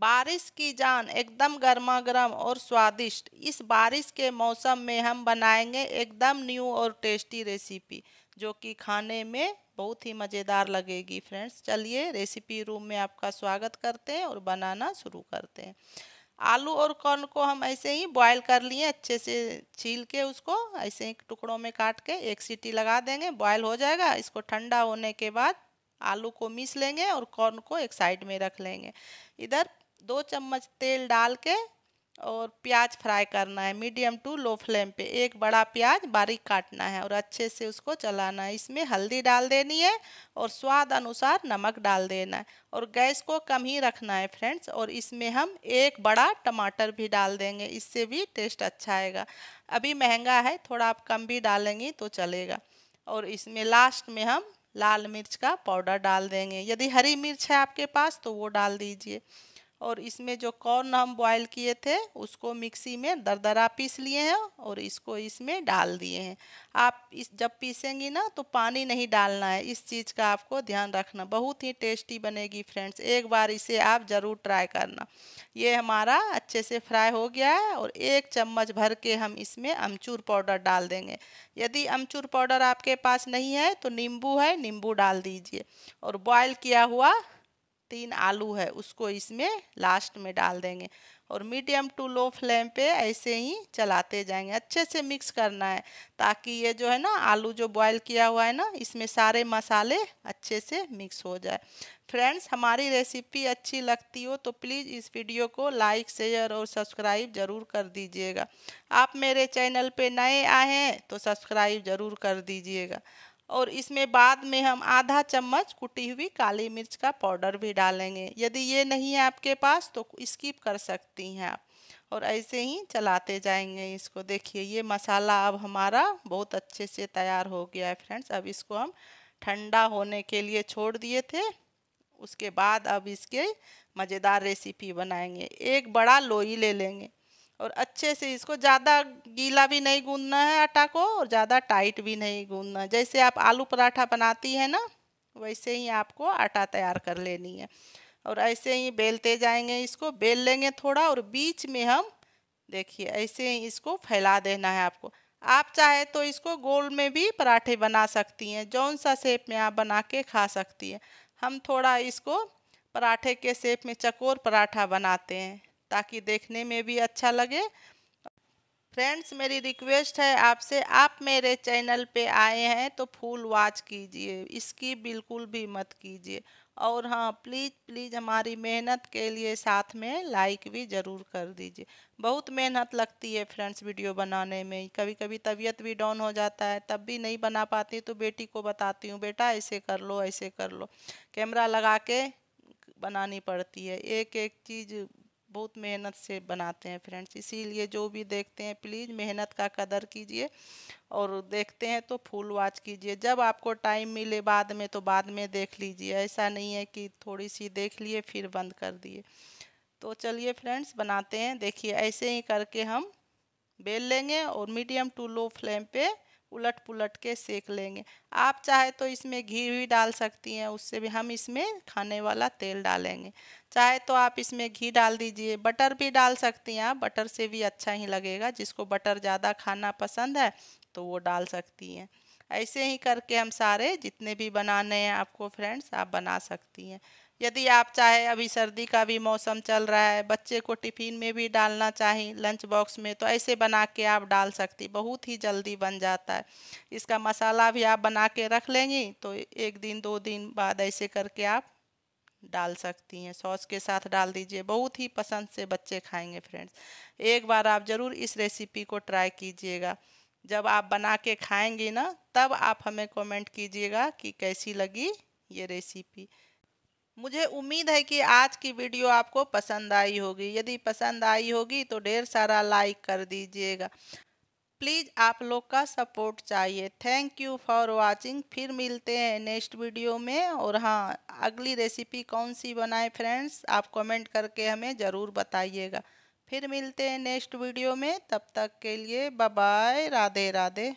बारिश की जान एकदम गर्मा गर्म और स्वादिष्ट इस बारिश के मौसम में हम बनाएंगे एकदम न्यू और टेस्टी रेसिपी जो कि खाने में बहुत ही मज़ेदार लगेगी फ्रेंड्स चलिए रेसिपी रूम में आपका स्वागत करते हैं और बनाना शुरू करते हैं आलू और कॉर्न को हम ऐसे ही बॉईल कर लिए अच्छे से छील के उसको ऐसे ही टुकड़ों में काट के एक सीटी लगा देंगे बॉयल हो जाएगा इसको ठंडा होने के बाद आलू को मिस लेंगे और कॉर्न को एक साइड में रख लेंगे इधर दो चम्मच तेल डाल के और प्याज फ्राई करना है मीडियम टू लो फ्लेम पे एक बड़ा प्याज बारीक काटना है और अच्छे से उसको चलाना है इसमें हल्दी डाल देनी है और स्वाद अनुसार नमक डाल देना है और गैस को कम ही रखना है फ्रेंड्स और इसमें हम एक बड़ा टमाटर भी डाल देंगे इससे भी टेस्ट अच्छा आएगा अभी महंगा है थोड़ा आप कम भी डालेंगी तो चलेगा और इसमें लास्ट में हम लाल मिर्च का पाउडर डाल देंगे यदि हरी मिर्च है आपके पास तो वो डाल दीजिए और इसमें जो कॉर्न हम बॉयल किए थे उसको मिक्सी में दरदरा पीस लिए हैं और इसको इसमें डाल दिए हैं आप इस जब पीसेंगी ना तो पानी नहीं डालना है इस चीज़ का आपको ध्यान रखना बहुत ही टेस्टी बनेगी फ्रेंड्स एक बार इसे आप ज़रूर ट्राई करना ये हमारा अच्छे से फ्राई हो गया है और एक चम्मच भर के हम इसमें अमचूर पाउडर डाल देंगे यदि अमचूर पाउडर आपके पास नहीं है तो नींबू है नींबू डाल दीजिए और बॉयल किया हुआ तीन आलू है उसको इसमें लास्ट में डाल देंगे और मीडियम टू लो फ्लेम पे ऐसे ही चलाते जाएंगे अच्छे से मिक्स करना है ताकि ये जो है ना आलू जो बॉईल किया हुआ है ना इसमें सारे मसाले अच्छे से मिक्स हो जाए फ्रेंड्स हमारी रेसिपी अच्छी लगती हो तो प्लीज़ इस वीडियो को लाइक शेयर और सब्सक्राइब ज़रूर कर दीजिएगा आप मेरे चैनल पर नए आए हैं तो सब्सक्राइब ज़रूर कर दीजिएगा और इसमें बाद में हम आधा चम्मच कुटी हुई काली मिर्च का पाउडर भी डालेंगे यदि ये नहीं है आपके पास तो स्किप कर सकती हैं आप और ऐसे ही चलाते जाएंगे इसको देखिए ये मसाला अब हमारा बहुत अच्छे से तैयार हो गया है फ्रेंड्स अब इसको हम ठंडा होने के लिए छोड़ दिए थे उसके बाद अब इसके मज़ेदार रेसिपी बनाएंगे एक बड़ा लोई ले लेंगे और अच्छे से इसको ज़्यादा गीला भी नहीं गूंदना है आटा को और ज़्यादा टाइट भी नहीं गूंदना जैसे आप आलू पराठा बनाती हैं ना वैसे ही आपको आटा तैयार कर लेनी है और ऐसे ही बेलते जाएंगे इसको बेल लेंगे थोड़ा और बीच में हम देखिए ऐसे ही इसको फैला देना है आपको आप चाहे तो इसको गोल में भी पराठे बना सकती हैं जौन सा शेप में आप बना के खा सकती हैं हम थोड़ा इसको पराठे के शेप में चकोर पराठा बनाते हैं ताकि देखने में भी अच्छा लगे फ्रेंड्स मेरी रिक्वेस्ट है आपसे आप मेरे चैनल पे आए हैं तो फुल वॉच कीजिए इसकी बिल्कुल भी मत कीजिए और हाँ प्लीज़ प्लीज़ हमारी मेहनत के लिए साथ में लाइक भी ज़रूर कर दीजिए बहुत मेहनत लगती है फ्रेंड्स वीडियो बनाने में कभी कभी तबीयत भी डाउन हो जाता है तब भी नहीं बना पाती तो बेटी को बताती हूँ बेटा ऐसे कर लो ऐसे कर लो कैमरा लगा के बनानी पड़ती है एक एक चीज़ बहुत मेहनत से बनाते हैं फ्रेंड्स इसीलिए जो भी देखते हैं प्लीज़ मेहनत का कदर कीजिए और देखते हैं तो फुल वॉच कीजिए जब आपको टाइम मिले बाद में तो बाद में देख लीजिए ऐसा नहीं है कि थोड़ी सी देख लिए फिर बंद कर दिए तो चलिए फ्रेंड्स बनाते हैं देखिए ऐसे ही करके हम बेल लेंगे और मीडियम टू लो फ्लेम पे उलट पुलट के सेक लेंगे आप चाहे तो इसमें घी भी डाल सकती हैं उससे भी हम इसमें खाने वाला तेल डालेंगे चाहे तो आप इसमें घी डाल दीजिए बटर भी डाल सकती हैं आप बटर से भी अच्छा ही लगेगा जिसको बटर ज़्यादा खाना पसंद है तो वो डाल सकती हैं ऐसे ही करके हम सारे जितने भी बनाने हैं आपको फ्रेंड्स आप बना सकती हैं यदि आप चाहे अभी सर्दी का भी मौसम चल रहा है बच्चे को टिफ़िन में भी डालना चाहिए लंच बॉक्स में तो ऐसे बना के आप डाल सकती बहुत ही जल्दी बन जाता है इसका मसाला भी आप बना के रख लेंगी तो एक दिन दो दिन बाद ऐसे करके आप डाल सकती हैं सॉस के साथ डाल दीजिए बहुत ही पसंद से बच्चे खाएंगे फ्रेंड्स एक बार आप ज़रूर इस रेसिपी को ट्राई कीजिएगा जब आप बना के खाएंगी ना तब आप हमें कमेंट कीजिएगा कि कैसी लगी ये रेसिपी मुझे उम्मीद है कि आज की वीडियो आपको पसंद आई होगी यदि पसंद आई होगी तो ढेर सारा लाइक कर दीजिएगा प्लीज़ आप लोग का सपोर्ट चाहिए थैंक यू फॉर वाचिंग फिर मिलते हैं नेक्स्ट वीडियो में और हाँ अगली रेसिपी कौन सी बनाए फ्रेंड्स आप कमेंट करके हमें ज़रूर बताइएगा फिर मिलते हैं नेक्स्ट वीडियो में तब तक के लिए बाय राधे राधे